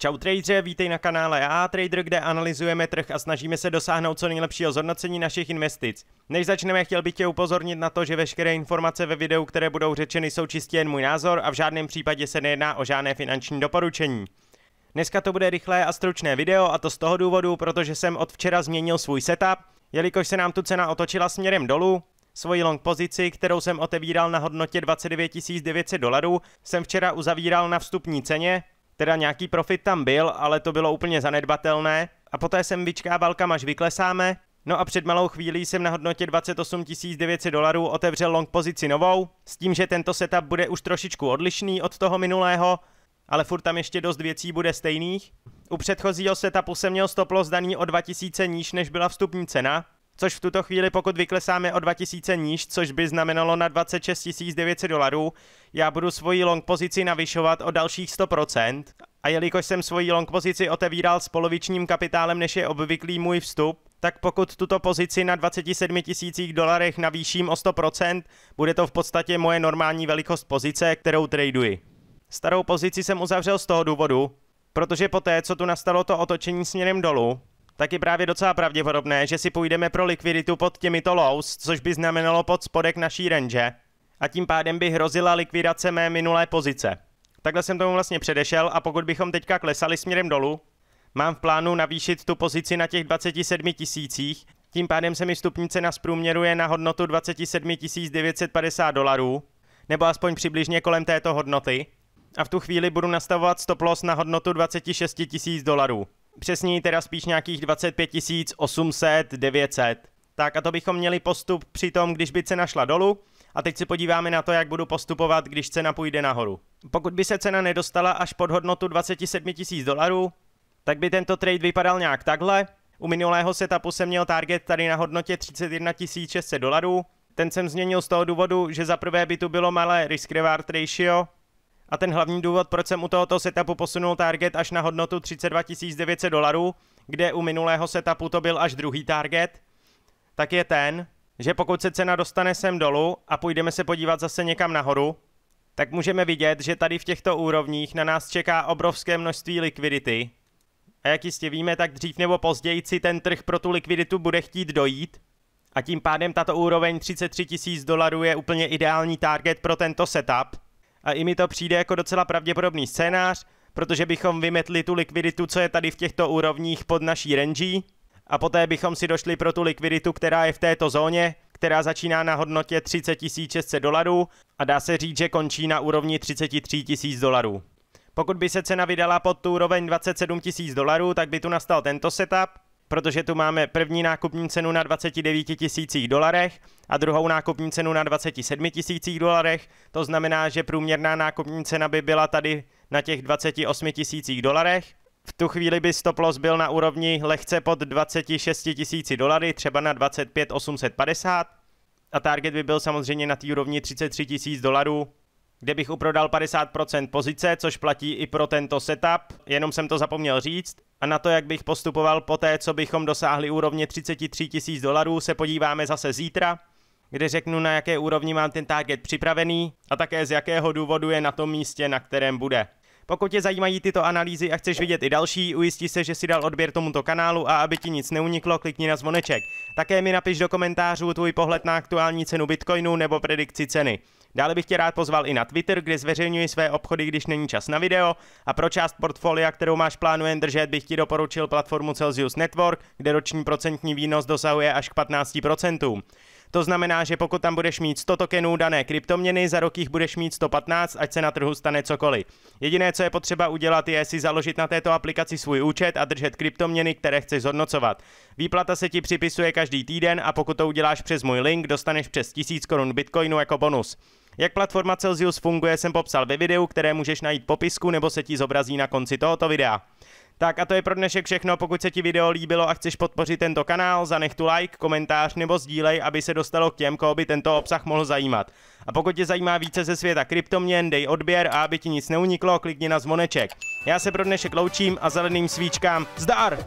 Čau tradere, vítej na kanále A Trader, kde analyzujeme trh a snažíme se dosáhnout co nejlepšího zhodnocení našich investic. Než začneme, chtěl bych tě upozornit na to, že veškeré informace ve videu, které budou řečeny, jsou čistě jen můj názor a v žádném případě se nejedná o žádné finanční doporučení. Dneska to bude rychlé a stručné video a to z toho důvodu, protože jsem od včera změnil svůj setup, jelikož se nám tu cena otočila směrem dolů, Svoji long pozici, kterou jsem otevíral na hodnotě 29 900 dolarů, jsem včera uzavíral na vstupní ceně, Teda nějaký profit tam byl, ale to bylo úplně zanedbatelné. A poté jsem vyčkával, kam až vyklesáme. No a před malou chvílí jsem na hodnotě 28 900 dolarů otevřel long pozici novou, s tím, že tento setup bude už trošičku odlišný od toho minulého, ale furt tam ještě dost věcí bude stejných. U předchozího setupu jsem měl stop loss daný o 2000 níž, než byla vstupní cena, což v tuto chvíli pokud vyklesáme o 2000 níž, což by znamenalo na 26 900 dolarů, já budu svoji long pozici navyšovat o dalších 100%. A jelikož jsem svoji long pozici otevíral s polovičním kapitálem, než je obvyklý můj vstup, tak pokud tuto pozici na 27 000 dolarech navýším o 100%, bude to v podstatě moje normální velikost pozice, kterou traduji. Starou pozici jsem uzavřel z toho důvodu, protože poté, co tu nastalo to otočení směrem dolů, tak je právě docela pravděpodobné, že si půjdeme pro likviditu pod těmito lows, což by znamenalo pod spodek naší range. A tím pádem by hrozila likvidace mé minulé pozice. Takhle jsem tomu vlastně předešel a pokud bychom teďka klesali směrem dolů, mám v plánu navýšit tu pozici na těch 27 tisících, tím pádem se mi stupnice na zprůměruje na hodnotu 27 950 dolarů, nebo aspoň přibližně kolem této hodnoty. A v tu chvíli budu nastavovat stop loss na hodnotu 26 000 dolarů přesněji teda spíš nějakých 25 800, 900. Tak a to bychom měli postup při tom, když by cena šla dolů. A teď se podíváme na to, jak budu postupovat, když cena půjde nahoru. Pokud by se cena nedostala až pod hodnotu 27 000 dolarů, tak by tento trade vypadal nějak takhle. U minulého setupu jsem měl target tady na hodnotě 31 600 dolarů. Ten jsem změnil z toho důvodu, že za prvé by tu bylo malé risk reward ratio, a ten hlavní důvod, proč jsem u tohoto setupu posunul target až na hodnotu 32 900 dolarů, kde u minulého setupu to byl až druhý target, tak je ten, že pokud se cena dostane sem dolů a půjdeme se podívat zase někam nahoru, tak můžeme vidět, že tady v těchto úrovních na nás čeká obrovské množství likvidity. A jak jistě víme, tak dřív nebo později si ten trh pro tu likviditu bude chtít dojít. A tím pádem tato úroveň 33 000 dolarů je úplně ideální target pro tento setup. A i mi to přijde jako docela pravděpodobný scénář, protože bychom vymetli tu likviditu, co je tady v těchto úrovních pod naší rangí, a poté bychom si došli pro tu likviditu, která je v této zóně, která začíná na hodnotě 30 600 dolarů a dá se říct, že končí na úrovni 33 000 dolarů. Pokud by se cena vydala pod tu úroveň 27 000 dolarů, tak by tu nastal tento setup, protože tu máme první nákupní cenu na 29 tisících dolarech a druhou nákupní cenu na 27 tisících dolarech. To znamená, že průměrná nákupní cena by byla tady na těch 28 tisících dolarech. V tu chvíli by stop loss byl na úrovni lehce pod 26 tisíci dolary, třeba na 25 850 a target by byl samozřejmě na té úrovni 33 tisíc dolarů, kde bych uprodal 50% pozice, což platí i pro tento setup, jenom jsem to zapomněl říct. A na to, jak bych postupoval po té, co bychom dosáhli úrovně 33 tisíc dolarů, se podíváme zase zítra, kde řeknu, na jaké úrovni mám ten target připravený a také z jakého důvodu je na tom místě, na kterém bude. Pokud tě zajímají tyto analýzy a chceš vidět i další, ujistí se, že si dal odběr tomuto kanálu a aby ti nic neuniklo, klikni na zvoneček. Také mi napiš do komentářů tvůj pohled na aktuální cenu Bitcoinu nebo predikci ceny. Dále bych tě rád pozval i na Twitter, kde zveřejňuji své obchody, když není čas na video a pro část portfolia, kterou máš plánu jen držet, bych ti doporučil platformu Celsius Network, kde roční procentní výnos dosahuje až k 15%. To znamená, že pokud tam budeš mít 100 tokenů dané kryptoměny, za rok jich budeš mít 115, ať se na trhu stane cokoliv. Jediné, co je potřeba udělat, je si založit na této aplikaci svůj účet a držet kryptoměny, které chceš zhodnocovat. Výplata se ti připisuje každý týden a pokud to uděláš přes můj link, dostaneš přes 1000 korun bitcoinu jako bonus. Jak platforma Celsius funguje, jsem popsal ve videu, které můžeš najít v popisku nebo se ti zobrazí na konci tohoto videa. Tak a to je pro dnešek všechno, pokud se ti video líbilo a chceš podpořit tento kanál, zanech tu like, komentář nebo sdílej, aby se dostalo k těm, koho by tento obsah mohl zajímat. A pokud tě zajímá více ze světa kryptoměn, dej odběr a aby ti nic neuniklo, klikni na zvoneček. Já se pro dnešek loučím a zeleným svíčkám zdar!